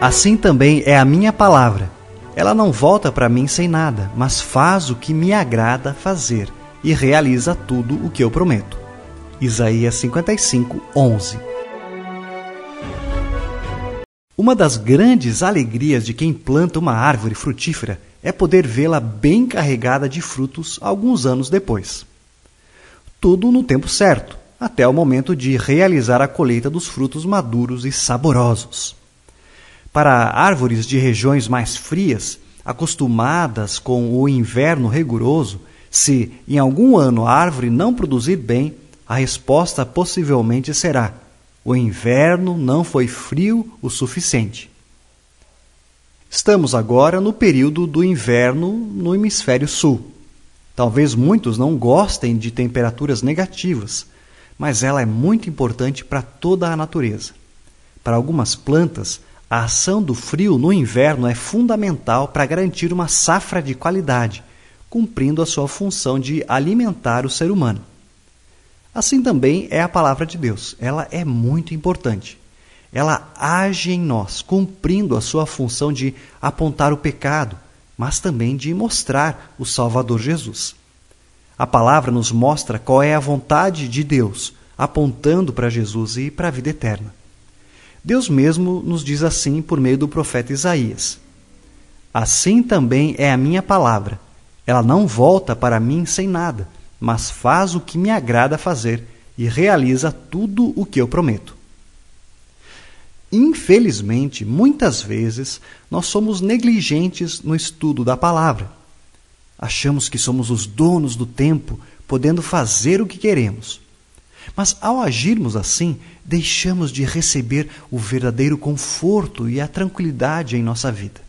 Assim também é a minha palavra. Ela não volta para mim sem nada, mas faz o que me agrada fazer e realiza tudo o que eu prometo. Isaías 55, 11. Uma das grandes alegrias de quem planta uma árvore frutífera é poder vê-la bem carregada de frutos alguns anos depois. Tudo no tempo certo, até o momento de realizar a colheita dos frutos maduros e saborosos. Para árvores de regiões mais frias, acostumadas com o inverno rigoroso, se em algum ano a árvore não produzir bem, a resposta possivelmente será: o inverno não foi frio o suficiente. Estamos agora no período do inverno no hemisfério sul. Talvez muitos não gostem de temperaturas negativas, mas ela é muito importante para toda a natureza. Para algumas plantas, a ação do frio no inverno é fundamental para garantir uma safra de qualidade, cumprindo a sua função de alimentar o ser humano. Assim também é a palavra de Deus. Ela é muito importante. Ela age em nós, cumprindo a sua função de apontar o pecado, mas também de mostrar o Salvador Jesus. A palavra nos mostra qual é a vontade de Deus, apontando para Jesus e para a vida eterna. Deus mesmo nos diz assim por meio do profeta Isaías: Assim também é a minha palavra. Ela não volta para mim sem nada, mas faz o que me agrada fazer e realiza tudo o que eu prometo. Infelizmente, muitas vezes nós somos negligentes no estudo da palavra. Achamos que somos os donos do tempo, podendo fazer o que queremos. Mas ao agirmos assim, deixamos de receber o verdadeiro conforto e a tranquilidade em nossa vida.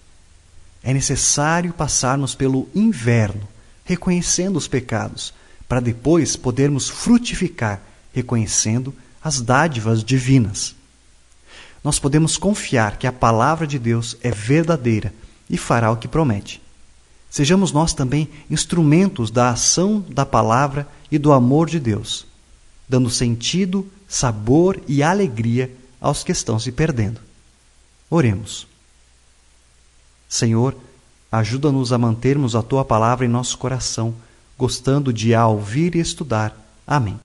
É necessário passarmos pelo inverno, reconhecendo os pecados, para depois podermos frutificar, reconhecendo as dádivas divinas. Nós podemos confiar que a palavra de Deus é verdadeira e fará o que promete. Sejamos nós também instrumentos da ação da palavra e do amor de Deus dando sentido, sabor e alegria aos que estão se perdendo. Oremos. Senhor, ajuda-nos a mantermos a tua palavra em nosso coração, gostando de a ouvir e estudar. Amém.